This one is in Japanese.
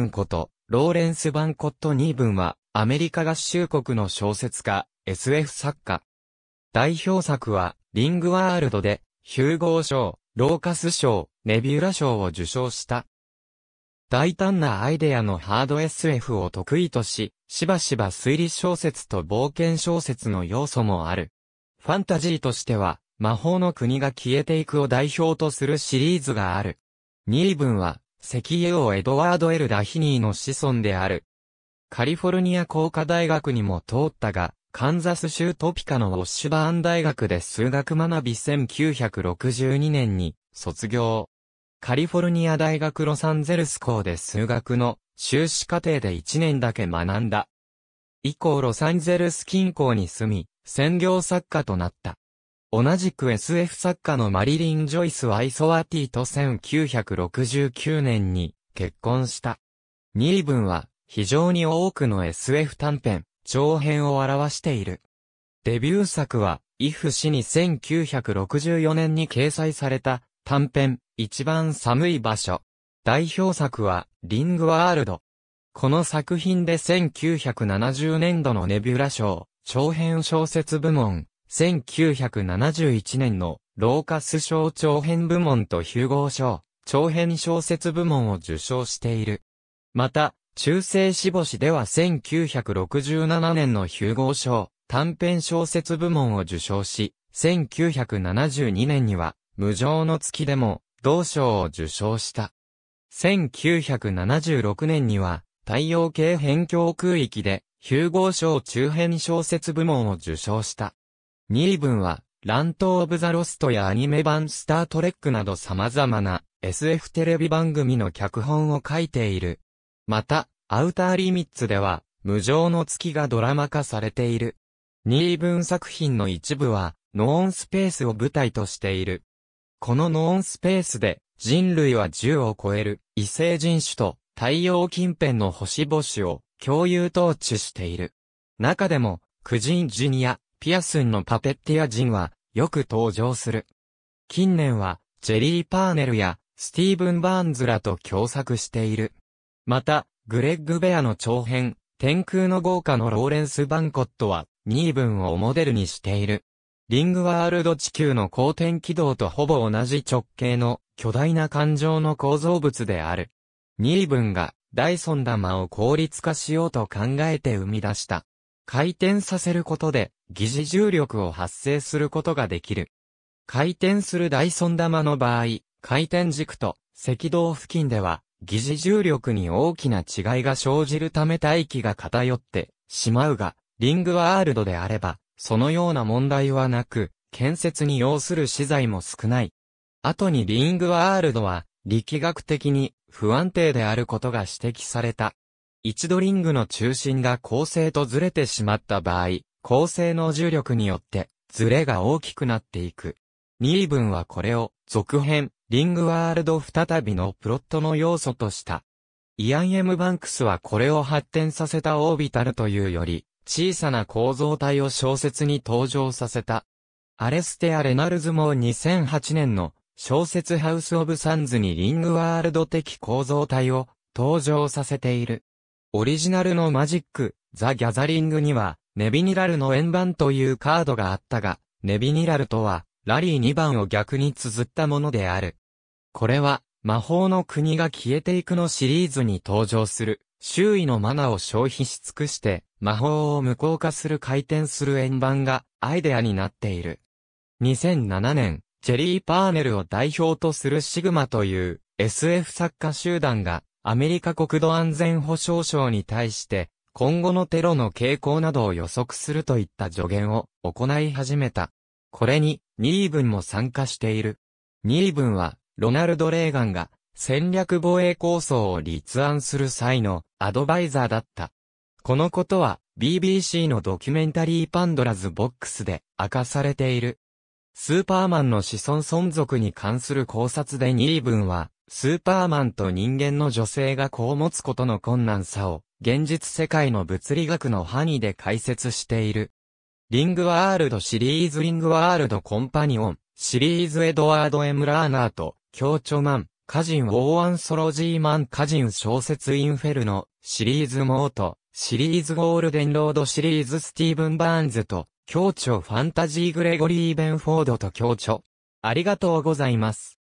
ンこと、ローレンス・バンコット・ニーブンは、アメリカ合衆国の小説家、SF 作家。代表作は、リングワールドで、ヒューゴー賞、ローカス賞、ネビューラ賞を受賞した。大胆なアイデアのハード SF を得意とし、しばしば推理小説と冒険小説の要素もある。ファンタジーとしては、魔法の国が消えていくを代表とするシリーズがある。ニーブンは、石油王エドワード・エル・ダヒニーの子孫である。カリフォルニア工科大学にも通ったが、カンザス州トピカのウォッシュバーン大学で数学学び1962年に卒業。カリフォルニア大学ロサンゼルス校で数学の修士課程で1年だけ学んだ。以降ロサンゼルス近郊に住み、専業作家となった。同じく SF 作家のマリリン・ジョイス・ワイソワティと1969年に結婚した。ニーブンは非常に多くの SF 短編、長編を表している。デビュー作は、イフ氏に1964年に掲載された短編、一番寒い場所。代表作は、リングワールド。この作品で1970年度のネビュラ賞、長編小説部門、1971年のローカス賞長編部門とヒューゴー賞、長編小説部門を受賞している。また、中世志母子では1967年のヒューゴー賞、短編小説部門を受賞し、1972年には、無常の月でも、同賞を受賞した。1976年には、太陽系辺境空域で、ヒューゴー賞中編小説部門を受賞した。ニーブンは、ラント・オブ・ザ・ロストやアニメ版スター・トレックなど様々な SF テレビ番組の脚本を書いている。また、アウター・リミッツでは、無常の月がドラマ化されている。ニーブン作品の一部は、ノーンスペースを舞台としている。このノーンスペースで、人類は10を超える異星人種と太陽近辺の星々を共有統治している。中でも、クジンジュニア、ピアスンのパペッティア人は、よく登場する。近年は、ジェリー・パーネルや、スティーブン・バーンズらと共作している。また、グレッグ・ベアの長編、天空の豪華のローレンス・バンコットは、ニーブンをモデルにしている。リングワールド地球の公転軌道とほぼ同じ直径の巨大な感情の構造物である。ニーブンがダイソン玉を効率化しようと考えて生み出した。回転させることで疑似重力を発生することができる。回転するダイソン玉の場合、回転軸と赤道付近では疑似重力に大きな違いが生じるため大気が偏ってしまうが、リングワールドであれば、そのような問題はなく、建設に要する資材も少ない。後にリングワールドは、力学的に不安定であることが指摘された。一度リングの中心が構成とずれてしまった場合、構成の重力によってずれが大きくなっていく。ニーブンはこれを続編、リングワールド再びのプロットの要素とした。イアン・エム・バンクスはこれを発展させたオービタルというより、小さな構造体を小説に登場させた。アレステア・レナルズも2008年の小説ハウス・オブ・サンズにリングワールド的構造体を登場させている。オリジナルのマジック、ザ・ギャザリングには、ネビニラルの円盤というカードがあったが、ネビニラルとは、ラリー2番を逆に綴ったものである。これは、魔法の国が消えていくのシリーズに登場する、周囲のマナを消費し尽くして、魔法を無効化する回転する円盤がアイデアになっている。2007年、チェリー・パーネルを代表とするシグマという SF 作家集団がアメリカ国土安全保障省に対して、今後のテロの傾向などを予測するといった助言を行い始めた。これに、ニーブンも参加している。ニーブンは、ロナルド・レーガンが戦略防衛構想を立案する際のアドバイザーだった。このことは BBC のドキュメンタリーパンドラズボックスで明かされている。スーパーマンの子孫存続に関する考察でニーブンは、スーパーマンと人間の女性が子を持つことの困難さを、現実世界の物理学の範囲で解説している。リングワールドシリーズリングワールドコンパニオン、シリーズエドワード・エムラーナーと、協調マン、歌人ウォーアンソロジーマン歌人小説インフェルノ、シリーズモート、シリーズゴールデンロードシリーズスティーブン・バーンズと、協調ファンタジー・グレゴリー・ベンフォードと協調。ありがとうございます。